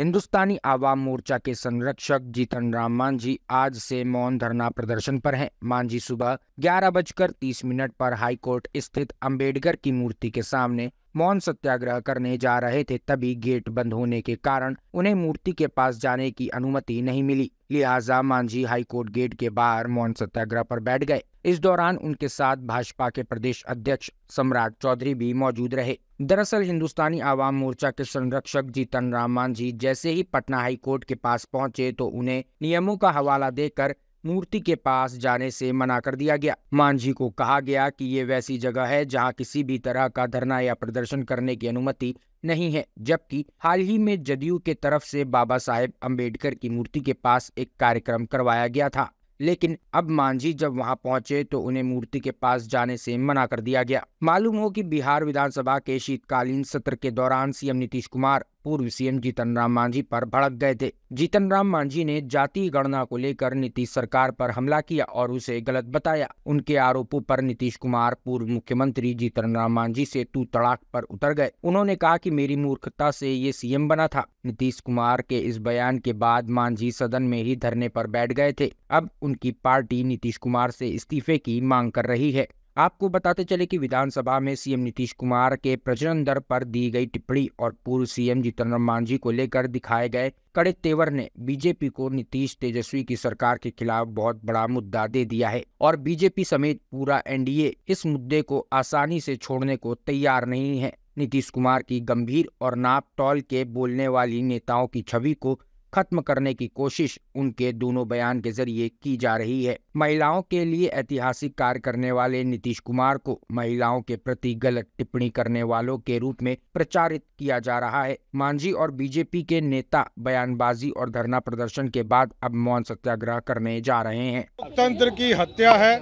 हिंदुस्तानी आवाम मोर्चा के संरक्षक जीतन राम मांझी आज से मौन धरना प्रदर्शन पर हैं। मांझी सुबह ग्यारह बजकर तीस मिनट पर हाईकोर्ट स्थित अंबेडकर की मूर्ति के सामने मौन सत्याग्रह करने जा रहे थे तभी गेट बंद होने के कारण उन्हें मूर्ति के पास जाने की अनुमति नहीं मिली लिहाजा मांझी हाईकोर्ट गेट के बाहर मौन सत्याग्रह पर बैठ गए इस दौरान उनके साथ भाजपा के प्रदेश अध्यक्ष सम्राट चौधरी भी मौजूद रहे दरअसल हिंदुस्तानी आवाम मोर्चा के संरक्षक जीतन राम मांझी जैसे ही पटना हाईकोर्ट के पास पहुंचे तो उन्हें नियमों का हवाला देकर मूर्ति के पास जाने से मना कर दिया गया मांझी को कहा गया कि ये वैसी जगह है जहां किसी भी तरह का धरना या प्रदर्शन करने की अनुमति नहीं है जबकि हाल ही में जदयू के तरफ से बाबा साहेब अम्बेडकर की मूर्ति के पास एक कार्यक्रम करवाया गया था लेकिन अब मांझी जब वहां पहुंचे तो उन्हें मूर्ति के पास जाने से मना कर दिया गया मालूम हो कि बिहार विधानसभा के शीतकालीन सत्र के दौरान सीएम नीतीश कुमार पूर्व सीएम जीतन राम मांझी पर भड़क गए थे जीतन राम मांझी ने जाति गणना को लेकर नीतीश सरकार पर हमला किया और उसे गलत बताया उनके आरोपों पर नीतीश कुमार पूर्व मुख्यमंत्री जीतन राम मांझी से तू तड़ाक पर उतर गए उन्होंने कहा कि मेरी मूर्खता से ये सीएम बना था नीतीश कुमार के इस बयान के बाद मांझी सदन में ही धरने पर बैठ गए थे अब उनकी पार्टी नीतीश कुमार से इस्तीफे की मांग कर रही है आपको बताते चले कि विधानसभा में सीएम नीतीश कुमार के प्रजनन दर पर दी गई टिप्पणी और पूर्व सीएम जीतन राम मांझी को लेकर दिखाए गए कड़े तेवर ने बीजेपी को नीतीश तेजस्वी की सरकार के खिलाफ बहुत बड़ा मुद्दा दे दिया है और बीजेपी समेत पूरा एनडीए इस मुद्दे को आसानी से छोड़ने को तैयार नहीं है नीतीश कुमार की गंभीर और नाप तौल के बोलने वाली नेताओं की छवि को खत्म करने की कोशिश उनके दोनों बयान के जरिए की जा रही है महिलाओं के लिए ऐतिहासिक कार्य करने वाले नीतीश कुमार को महिलाओं के प्रति गलत टिप्पणी करने वालों के रूप में प्रचारित किया जा रहा है मांझी और बीजेपी के नेता बयानबाजी और धरना प्रदर्शन के बाद अब मौन सत्याग्रह करने जा रहे हैं तंत्र की हत्या है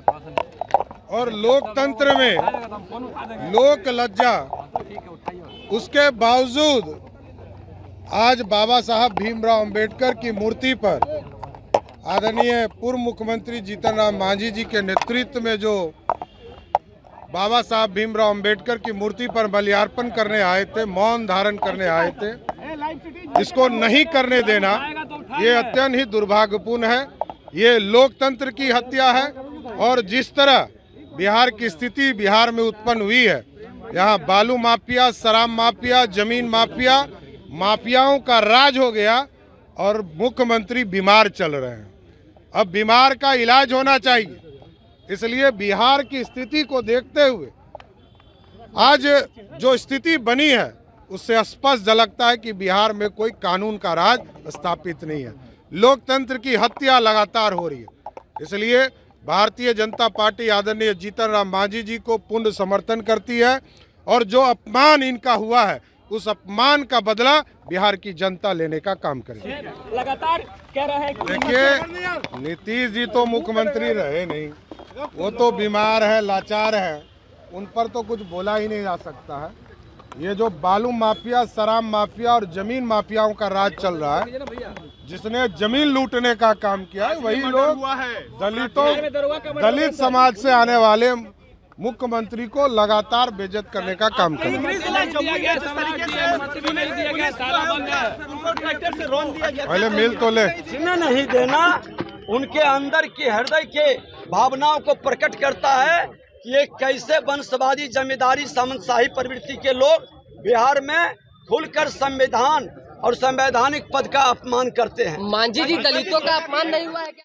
और लोकतंत्र में लोक लज्जा उसके बावजूद आज बाबा साहब भीमराव अंबेडकर की मूर्ति पर आदरणीय पूर्व मुख्यमंत्री जीतन राम मांझी जी के नेतृत्व में जो बाबा साहब भीमराव अंबेडकर की मूर्ति पर बलियार्पण करने आए थे मौन धारण करने आए थे इसको नहीं करने देना ये अत्यंत ही दुर्भाग्यपूर्ण है ये लोकतंत्र की हत्या है और जिस तरह बिहार की स्थिति बिहार में उत्पन्न हुई है यहाँ बालू माफिया शराब माफिया जमीन माफिया माफियाओं का राज हो गया और मुख्यमंत्री बीमार चल रहे हैं अब बीमार का इलाज होना चाहिए इसलिए बिहार की स्थिति को देखते हुए आज जो स्थिति बनी है उससे स्पष्ट झलकता है कि बिहार में कोई कानून का राज स्थापित नहीं है लोकतंत्र की हत्या लगातार हो रही है इसलिए भारतीय जनता पार्टी आदरणीय जीतन राम मांझी जी को पूर्ण समर्थन करती है और जो अपमान इनका हुआ है उस अपमान का बदला बिहार की जनता लेने का काम करेगी लगातार कह रहे हैं देखिए नीतीश जी तो मुख्यमंत्री रहे नहीं वो तो बीमार है लाचार है उन पर तो कुछ बोला ही नहीं जा सकता है ये जो बालू माफिया शराब माफिया और जमीन माफियाओं का राज चल रहा है जिसने जमीन लूटने का काम किया वही लोग दलितों दलित समाज से आने वाले मुख्यमंत्री को लगातार बेजत करने का काम कर पहले मिल तो ले नहीं देना उनके अंदर की हृदय के भावनाओं को प्रकट करता है कि ये कैसे वंशवादी जमींदारी सामंतशाही प्रवृत्ति के लोग बिहार में खुलकर संविधान और संवैधानिक पद का अपमान करते हैं मांझी जी दलितों का अपमान नहीं हुआ है क्या